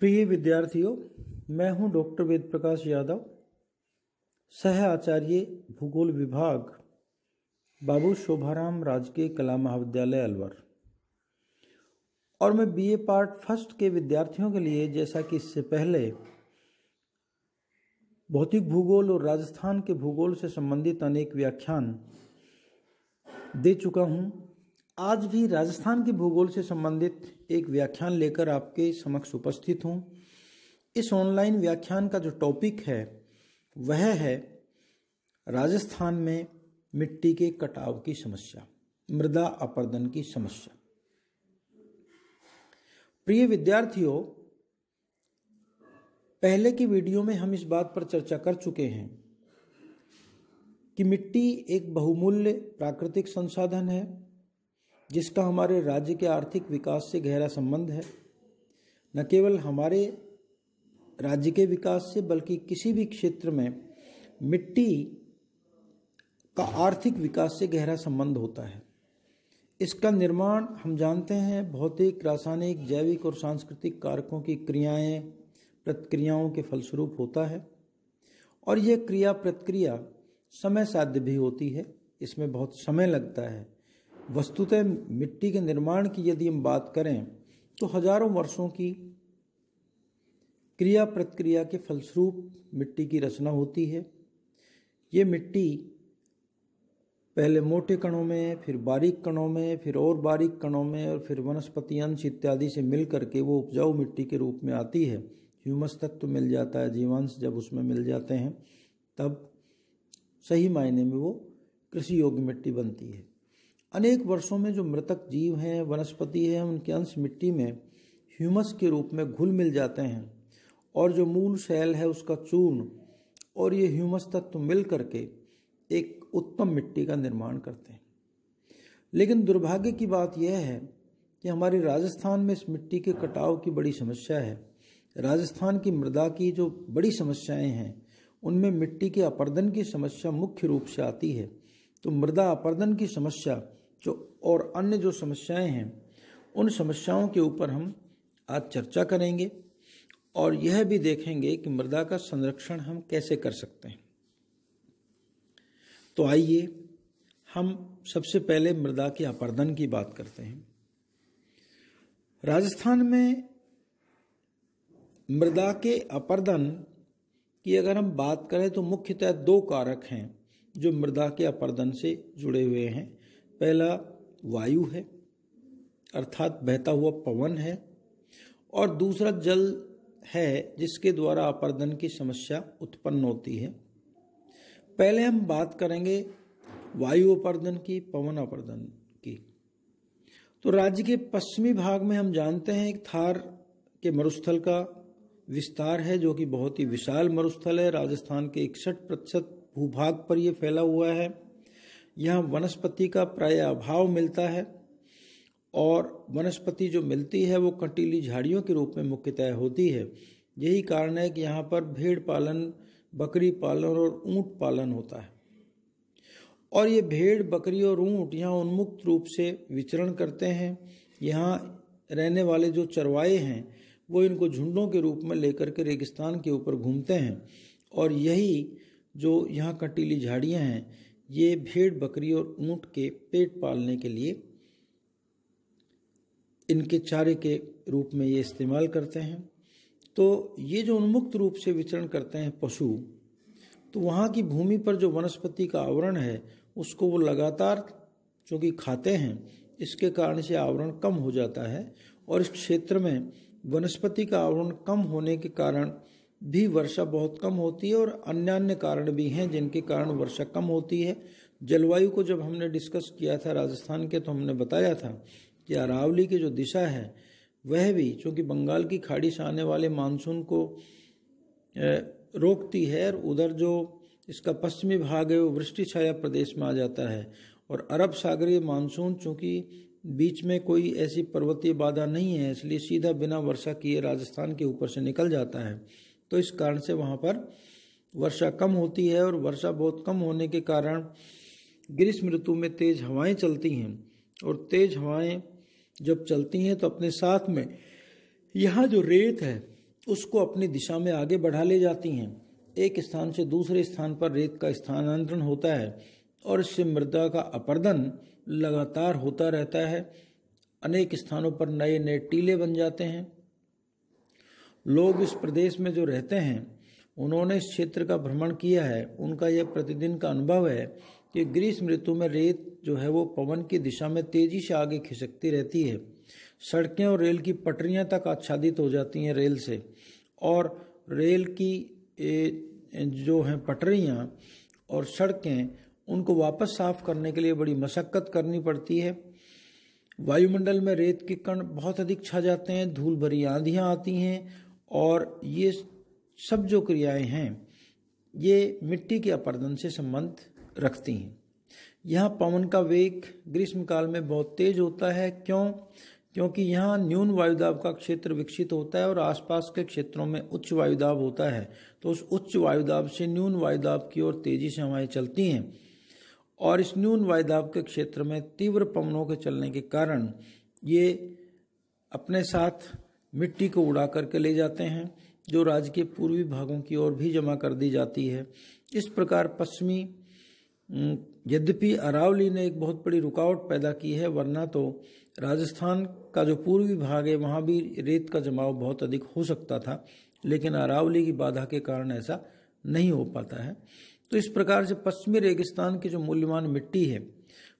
प्रिय विद्यार्थियों मैं हूं डॉक्टर वेद प्रकाश यादव सह आचार्य भूगोल विभाग बाबू शोभाराम राजकीय कला महाविद्यालय अलवर और मैं बीए पार्ट फर्स्ट के विद्यार्थियों के लिए जैसा कि इससे पहले भौतिक भूगोल और राजस्थान के भूगोल से संबंधित अनेक व्याख्यान दे चुका हूं आज भी राजस्थान के भूगोल से संबंधित एक व्याख्यान लेकर आपके समक्ष उपस्थित हूँ इस ऑनलाइन व्याख्यान का जो टॉपिक है वह है राजस्थान में मिट्टी के कटाव की समस्या मृदा अपर्दन की समस्या प्रिय विद्यार्थियों पहले की वीडियो में हम इस बात पर चर्चा कर चुके हैं कि मिट्टी एक बहुमूल्य प्राकृतिक संसाधन है जिसका हमारे राज्य के आर्थिक विकास से गहरा संबंध है न केवल हमारे राज्य के विकास से बल्कि किसी भी क्षेत्र में मिट्टी का आर्थिक विकास से गहरा संबंध होता है इसका निर्माण हम जानते हैं भौतिक रासायनिक जैविक और सांस्कृतिक कारकों की क्रियाएं प्रतिक्रियाओं के फलस्वरूप होता है और यह क्रिया प्रतिक्रिया समय साध्य भी होती है इसमें बहुत समय लगता है वस्तुतः मिट्टी के निर्माण की यदि हम बात करें तो हजारों वर्षों की क्रिया प्रतिक्रिया के फलस्वरूप मिट्टी की रचना होती है ये मिट्टी पहले मोटे कणों में फिर बारीक कणों में फिर और बारीक कणों में और फिर वनस्पति अंश इत्यादि से मिल करके वो उपजाऊ मिट्टी के रूप में आती है ह्यूमस तत्व मिल जाता है जीवांश जब उसमें मिल जाते हैं तब सही मायने में वो कृषि योग्य मिट्टी बनती है अनेक वर्षों में जो मृतक जीव हैं वनस्पति हैं उनके अंश मिट्टी में ह्यूमस के रूप में घुल मिल जाते हैं और जो मूल शैल है उसका चूर्ण और ये ह्यूमस तत्व मिल करके एक उत्तम मिट्टी का निर्माण करते हैं लेकिन दुर्भाग्य की बात यह है कि हमारे राजस्थान में इस मिट्टी के कटाव की बड़ी समस्या है राजस्थान की मृदा की जो बड़ी समस्याएं हैं उनमें मिट्टी के अपर्दन की समस्या मुख्य रूप से आती है तो मृदा अपर्दन की समस्या जो और अन्य जो समस्याएं हैं उन समस्याओं के ऊपर हम आज चर्चा करेंगे और यह भी देखेंगे कि मृदा का संरक्षण हम कैसे कर सकते हैं तो आइए हम सबसे पहले मृदा के अपर्दन की बात करते हैं राजस्थान में मृदा के अपर्दन की अगर हम बात करें तो मुख्यतः दो कारक हैं जो मृदा के अपर्दन से जुड़े हुए हैं पहला वायु है अर्थात बहता हुआ पवन है और दूसरा जल है जिसके द्वारा अपर्दन की समस्या उत्पन्न होती है पहले हम बात करेंगे वायु अपर्दन की पवन अपर्दन की तो राज्य के पश्चिमी भाग में हम जानते हैं एक थार के मरुस्थल का विस्तार है जो कि बहुत ही विशाल मरुस्थल है राजस्थान के इकसठ प्रतिशत भूभाग पर यह फैला हुआ है यहाँ वनस्पति का प्राय अभाव मिलता है और वनस्पति जो मिलती है वो कंटीली झाड़ियों के रूप में मुख्यतः होती है यही कारण है कि यहाँ पर भेड़ पालन बकरी पालन और ऊंट पालन होता है और ये भेड़ बकरी और ऊँट यहाँ उन्मुक्त रूप से विचरण करते हैं यहाँ रहने वाले जो चरवाए हैं वो इनको झुंडों के रूप में लेकर के रेगिस्तान के ऊपर घूमते हैं और यही जो यहाँ कटीली झाड़ियाँ हैं ये भेड़ बकरी और ऊँट के पेट पालने के लिए इनके चारे के रूप में ये इस्तेमाल करते हैं तो ये जो उन्मुक्त रूप से विचरण करते हैं पशु तो वहाँ की भूमि पर जो वनस्पति का आवरण है उसको वो लगातार चूँकि खाते हैं इसके कारण से आवरण कम हो जाता है और इस क्षेत्र में वनस्पति का आवरण कम होने के कारण भी वर्षा बहुत कम होती है और अन्य अन्य कारण भी हैं जिनके कारण वर्षा कम होती है जलवायु को जब हमने डिस्कस किया था राजस्थान के तो हमने बताया था कि अरावली की जो दिशा है वह भी चूँकि बंगाल की खाड़ी से आने वाले मानसून को रोकती है और उधर जो इसका पश्चिमी भाग है वो वृष्टि छाया प्रदेश में आ जाता है और अरब सागरीय मानसून चूँकि बीच में कोई ऐसी पर्वतीय बाधा नहीं है इसलिए सीधा बिना वर्षा किए राजस्थान के ऊपर से निकल जाता है तो इस कारण से वहाँ पर वर्षा कम होती है और वर्षा बहुत कम होने के कारण ग्रीष्म ऋतु में तेज हवाएं चलती हैं और तेज हवाएं जब चलती हैं तो अपने साथ में यहाँ जो रेत है उसको अपनी दिशा में आगे बढ़ा ले जाती हैं एक स्थान से दूसरे स्थान पर रेत का स्थानांतरण होता है और इससे मृदा का अपर्दन लगातार होता रहता है अनेक स्थानों पर नए नए टीले बन जाते हैं लोग इस प्रदेश में जो रहते हैं उन्होंने इस क्षेत्र का भ्रमण किया है उनका यह प्रतिदिन का अनुभव है कि ग्रीष्म ऋतु में रेत जो है वो पवन की दिशा में तेजी से आगे खिसकती रहती है सड़कें और रेल की पटरियां तक आच्छादित हो जाती हैं रेल से और रेल की जो हैं पटरियां और सड़कें उनको वापस साफ करने के लिए बड़ी मशक्क़त करनी पड़ती है वायुमंडल में रेत के कण बहुत अधिक छा जाते हैं धूल भरी आंधियाँ आती हैं और ये सब जो क्रियाएं हैं ये मिट्टी के अपर्दन से संबंध रखती हैं यहाँ पवन का वेग ग्रीष्म काल में बहुत तेज होता है क्यों क्योंकि यहाँ न्यून वायुदाब का क्षेत्र विकसित होता है और आसपास के क्षेत्रों में उच्च वायुदाब होता है तो उस उच्च वायुदाब से न्यून वायुदाब की ओर तेजी से हवाएं चलती हैं और इस न्यून वायुदाब के क्षेत्र में तीव्र पवनों के चलने के कारण ये अपने साथ मिट्टी को उड़ा करके ले जाते हैं जो राज्य के पूर्वी भागों की ओर भी जमा कर दी जाती है इस प्रकार पश्चिमी यद्यपि अरावली ने एक बहुत बड़ी रुकावट पैदा की है वरना तो राजस्थान का जो पूर्वी भाग है वहाँ भी रेत का जमाव बहुत अधिक हो सकता था लेकिन अरावली की बाधा के कारण ऐसा नहीं हो पाता है तो इस प्रकार से पश्चिमी रेगिस्तान की जो मूल्यवान मिट्टी है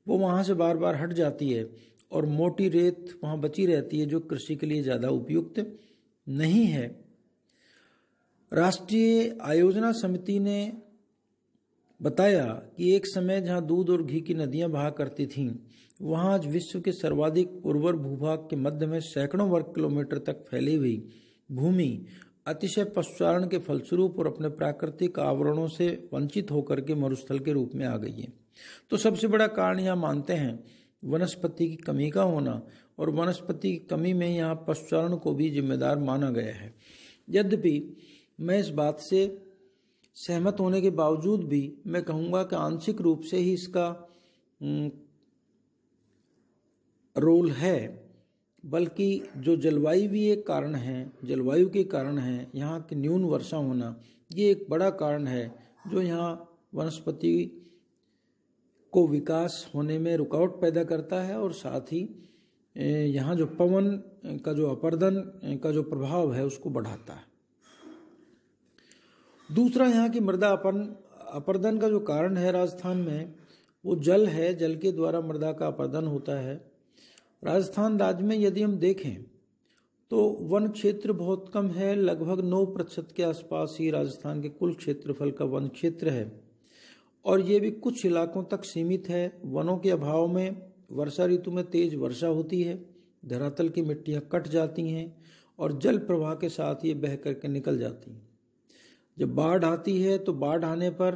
वो वहाँ से बार बार हट जाती है और मोटी रेत वहाँ बची रहती है जो कृषि के लिए ज़्यादा उपयुक्त नहीं है राष्ट्रीय आयोजना समिति ने बताया कि एक समय जहाँ दूध और घी की नदियाँ बहा करती थीं वहाँ आज विश्व के सर्वाधिक उर्वर भूभाग के मध्य में सैकड़ों वर्ग किलोमीटर तक फैली हुई भूमि अतिशय पशुचारण के फलस्वरूप और अपने प्राकृतिक आवरणों से वंचित होकर के मरुस्थल के रूप में आ गई है तो सबसे बड़ा कारण यह मानते हैं वनस्पति की कमी का होना और वनस्पति की कमी में यहाँ पशुचारण को भी जिम्मेदार माना गया है यद्यपि मैं इस बात से सहमत होने के बावजूद भी मैं कहूँगा कि आंशिक रूप से ही इसका रोल है बल्कि जो जलवायु एक कारण है जलवायु के कारण है यहाँ की न्यून वर्षा होना ये एक बड़ा कारण है जो यहाँ वनस्पति को विकास होने में रुकावट पैदा करता है और साथ ही यहाँ जो पवन का जो अपर्दन का जो प्रभाव है उसको बढ़ाता है दूसरा यहाँ की मृदा अपन अपर्दन का जो कारण है राजस्थान में वो जल है जल के द्वारा मृदा का अपर्दन होता है राजस्थान राज्य में यदि हम देखें तो वन क्षेत्र बहुत कम है लगभग नौ प्रतिशत के आसपास ही राजस्थान के कुल क्षेत्रफल का वन क्षेत्र है और ये भी कुछ इलाकों तक सीमित है वनों के अभाव में वर्षा ऋतु में तेज वर्षा होती है धरातल की मिट्टियाँ कट जाती हैं और जल प्रवाह के साथ ये बह करके निकल जाती हैं जब बाढ़ आती है तो बाढ़ आने पर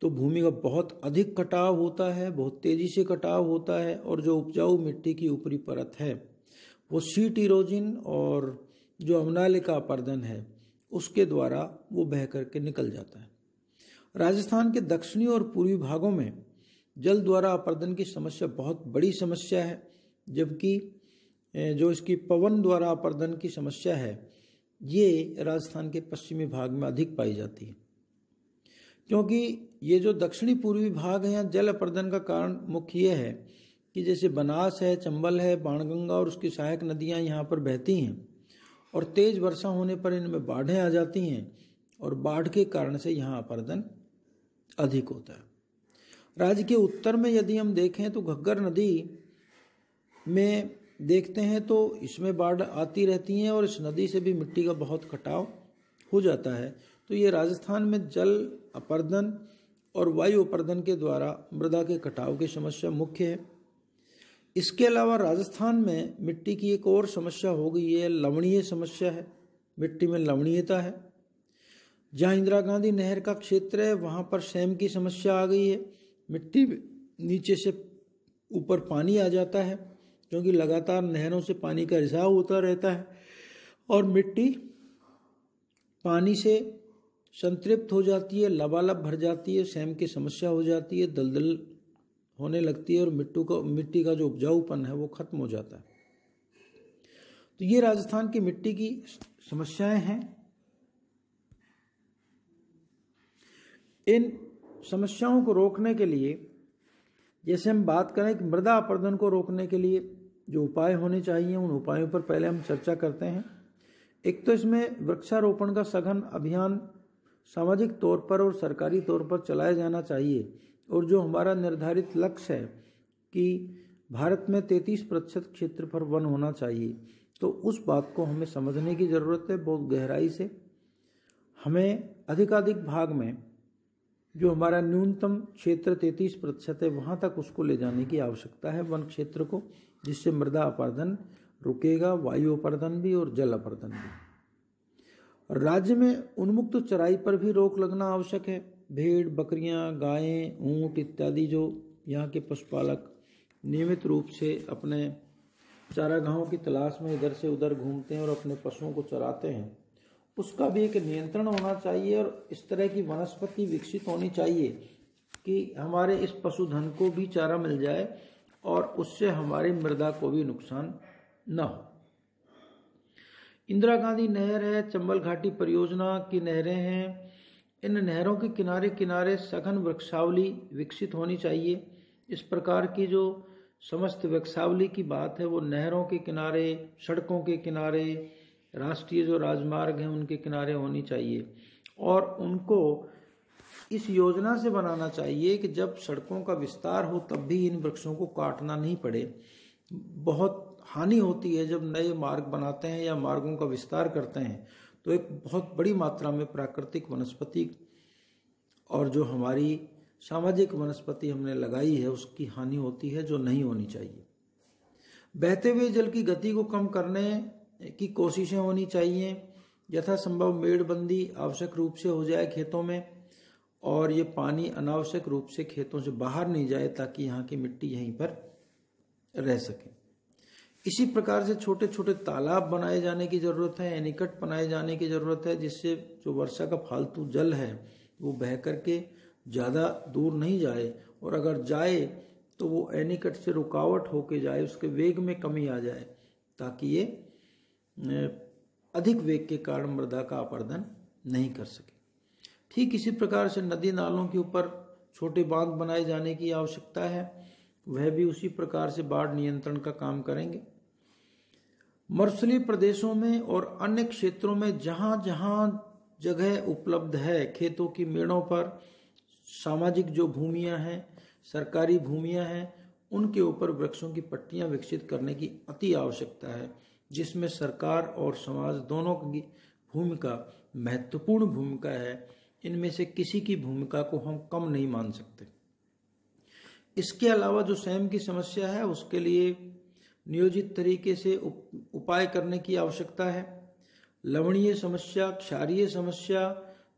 तो भूमि का बहुत अधिक कटाव होता है बहुत तेजी से कटाव होता है और जो उपजाऊ मिट्टी की ऊपरी परत है वो सीट इरोजिन और जो अमनालिका अपर्दन है उसके द्वारा वो बह करके निकल जाता है राजस्थान के दक्षिणी और पूर्वी भागों में जल द्वारा अपर्दन की समस्या बहुत बड़ी समस्या है जबकि जो इसकी पवन द्वारा अपर्दन की समस्या है ये राजस्थान के पश्चिमी भाग में अधिक पाई जाती है क्योंकि ये जो दक्षिणी पूर्वी भाग है यहाँ जल अपर्दन का कारण मुख्य ये है कि जैसे बनास है चंबल है बाणगंगा और उसकी सहायक नदियाँ यहाँ पर बहती हैं और तेज वर्षा होने पर इनमें बाढ़ें आ जाती हैं और बाढ़ के कारण से यहाँ अपर्दन अधिक होता है राज्य के उत्तर में यदि हम देखें तो घग्गर नदी में देखते हैं तो इसमें बाढ़ आती रहती हैं और इस नदी से भी मिट्टी का बहुत कटाव हो जाता है तो ये राजस्थान में जल अपर्दन और वायु अपर्दन के द्वारा मृदा के कटाव की समस्या मुख्य है इसके अलावा राजस्थान में मिट्टी की एक और समस्या हो गई है लवणीय समस्या है मिट्टी में लवणीयता है जहाँ इंदिरा गांधी नहर का क्षेत्र है वहाँ पर सैम की समस्या आ गई है मिट्टी नीचे से ऊपर पानी आ जाता है क्योंकि लगातार नहरों से पानी का रिसाव होता रहता है और मिट्टी पानी से संतृप्त हो जाती है लबालब भर जाती है सैम की समस्या हो जाती है दलदल होने लगती है और मिट्टू का मिट्टी का जो उपजाऊपन है वो खत्म हो जाता है तो ये राजस्थान की मिट्टी की समस्याएं हैं इन समस्याओं को रोकने के लिए जैसे हम बात करें कि मृदा अपर्दन को रोकने के लिए जो उपाय होने चाहिए उन उपायों पर पहले हम चर्चा करते हैं एक तो इसमें वृक्षारोपण का सघन अभियान सामाजिक तौर पर और सरकारी तौर पर चलाया जाना चाहिए और जो हमारा निर्धारित लक्ष्य है कि भारत में तैंतीस प्रतिशत क्षेत्र पर वन होना चाहिए तो उस बात को हमें समझने की ज़रूरत है बहुत गहराई से हमें अधिकाधिक भाग में जो हमारा न्यूनतम क्षेत्र तैंतीस प्रतिशत है वहाँ तक उसको ले जाने की आवश्यकता है वन क्षेत्र को जिससे मृदा अपर्धन रुकेगा वायु अपर्धन भी और जल अपर्धन भी राज्य में उन्मुक्त चराई पर भी रोक लगना आवश्यक है भेड़ बकरियाँ गायें ऊँट इत्यादि जो यहाँ के पशुपालक नियमित रूप से अपने चारागाहों की तलाश में इधर से उधर घूमते हैं और अपने पशुओं को चराते हैं उसका भी एक नियंत्रण होना चाहिए और इस तरह की वनस्पति विकसित होनी चाहिए कि हमारे इस पशुधन को भी चारा मिल जाए और उससे हमारी मृदा को भी नुकसान न हो इंदिरा गांधी नहर है चंबल घाटी परियोजना की नहरें हैं इन नहरों के किनारे किनारे सघन वृक्षावली विकसित होनी चाहिए इस प्रकार की जो समस्त वृक्षावली की बात है वो नहरों के किनारे सड़कों के किनारे राष्ट्रीय जो राजमार्ग हैं उनके किनारे होनी चाहिए और उनको इस योजना से बनाना चाहिए कि जब सड़कों का विस्तार हो तब भी इन वृक्षों को काटना नहीं पड़े बहुत हानि होती है जब नए मार्ग बनाते हैं या मार्गों का विस्तार करते हैं तो एक बहुत बड़ी मात्रा में प्राकृतिक वनस्पति और जो हमारी सामाजिक वनस्पति हमने लगाई है उसकी हानि होती है जो नहीं होनी चाहिए बहते हुए जल की गति को कम करने की कोशिशें होनी चाहिए यथासंभव मेड़बंदी आवश्यक रूप से हो जाए खेतों में और ये पानी अनावश्यक रूप से खेतों से बाहर नहीं जाए ताकि यहाँ की मिट्टी यहीं पर रह सके इसी प्रकार से छोटे छोटे तालाब बनाए जाने की जरूरत है एनिकट बनाए जाने की जरूरत है जिससे जो वर्षा का फालतू जल है वो बह करके ज़्यादा दूर नहीं जाए और अगर जाए तो वो एनिकट से रुकावट होके जाए उसके वेग में कमी आ जाए ताकि ये अधिक वेग के कारण मृदा का अपर्दन नहीं कर सके ठीक इसी प्रकार से नदी नालों के ऊपर छोटे बांध बनाए जाने की आवश्यकता है वह भी उसी प्रकार से बाढ़ नियंत्रण का काम करेंगे मरुस्थली प्रदेशों में और अन्य क्षेत्रों में जहाँ जहाँ जगह उपलब्ध है खेतों की मेड़ों पर सामाजिक जो भूमियाँ हैं सरकारी भूमिया हैं उनके ऊपर वृक्षों की पट्टियाँ विकसित करने की अति आवश्यकता है जिसमें सरकार और समाज दोनों की भूमिका महत्वपूर्ण भूमिका है इनमें से किसी की भूमिका को हम कम नहीं मान सकते इसके अलावा जो स्वयं की समस्या है उसके लिए नियोजित तरीके से उप, उपाय करने की आवश्यकता है लवणीय समस्या क्षारीय समस्या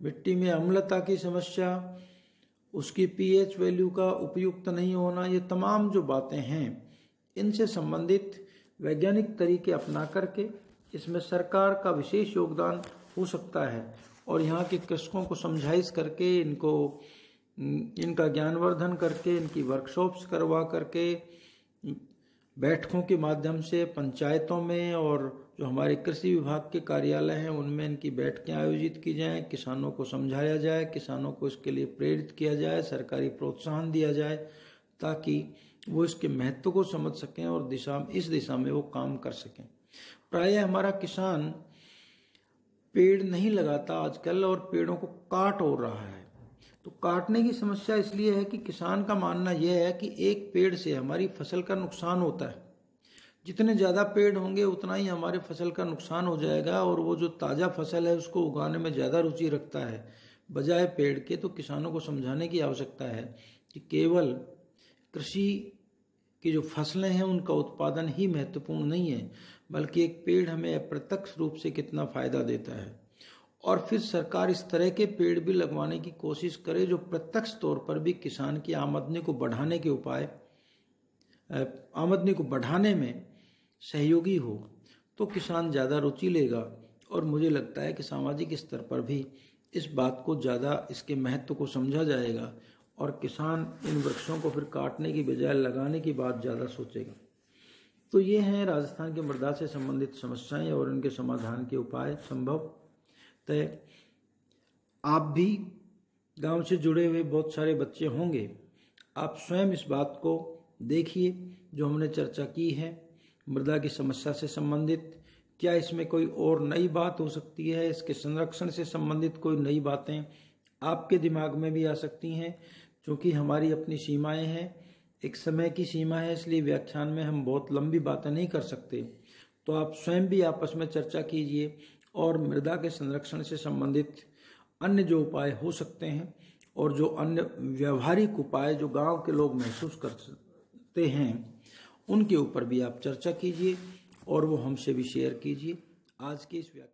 मिट्टी में अम्लता की समस्या उसकी पीएच वैल्यू का उपयुक्त नहीं होना ये तमाम जो बातें हैं इनसे संबंधित वैज्ञानिक तरीके अपना करके इसमें सरकार का विशेष योगदान हो सकता है और यहाँ के कृषकों को समझाइश करके इनको इनका ज्ञानवर्धन करके इनकी वर्कशॉप्स करवा करके बैठकों के माध्यम से पंचायतों में और जो हमारे कृषि विभाग के कार्यालय हैं उनमें इनकी बैठकें आयोजित की जाएं किसानों को समझाया जाए किसानों को इसके लिए प्रेरित किया जाए सरकारी प्रोत्साहन दिया जाए ताकि वो इसके महत्व को समझ सकें और दिशा इस दिशा में वो काम कर सकें प्राय हमारा किसान पेड़ नहीं लगाता आजकल और पेड़ों को काट हो रहा है तो काटने की समस्या इसलिए है कि किसान का मानना यह है कि एक पेड़ से हमारी फसल का नुकसान होता है जितने ज़्यादा पेड़ होंगे उतना ही हमारे फसल का नुकसान हो जाएगा और वो जो ताज़ा फसल है उसको उगाने में ज़्यादा रुचि रखता है बजाय पेड़ के तो किसानों को समझाने की आवश्यकता है कि केवल कृषि की जो फसलें हैं उनका उत्पादन ही महत्वपूर्ण नहीं है बल्कि एक पेड़ हमें अप्रत्यक्ष रूप से कितना फायदा देता है और फिर सरकार इस तरह के पेड़ भी लगवाने की कोशिश करे जो प्रत्यक्ष तौर पर भी किसान की आमदनी को बढ़ाने के उपाय आमदनी को बढ़ाने में सहयोगी हो तो किसान ज़्यादा रुचि लेगा और मुझे लगता है कि सामाजिक स्तर पर भी इस बात को ज़्यादा इसके महत्व को समझा जाएगा और किसान इन वृक्षों को फिर काटने की बजाय लगाने की बात ज़्यादा सोचेगा तो ये हैं राजस्थान के मृदा से संबंधित समस्याएं और उनके समाधान के उपाय संभव तय आप भी गांव से जुड़े हुए बहुत सारे बच्चे होंगे आप स्वयं इस बात को देखिए जो हमने चर्चा की है मृदा की समस्या से संबंधित क्या इसमें कोई और नई बात हो सकती है इसके संरक्षण से संबंधित कोई नई बातें आपके दिमाग में भी आ सकती हैं चूँकि हमारी अपनी सीमाएं हैं एक समय की सीमा है इसलिए व्याख्यान में हम बहुत लंबी बातें नहीं कर सकते तो आप स्वयं भी आपस में चर्चा कीजिए और मृदा के संरक्षण से संबंधित अन्य जो उपाय हो सकते हैं और जो अन्य व्यवहारिक उपाय जो गांव के लोग महसूस करते हैं उनके ऊपर भी आप चर्चा कीजिए और वो हमसे भी शेयर कीजिए आज की इस व्याख्या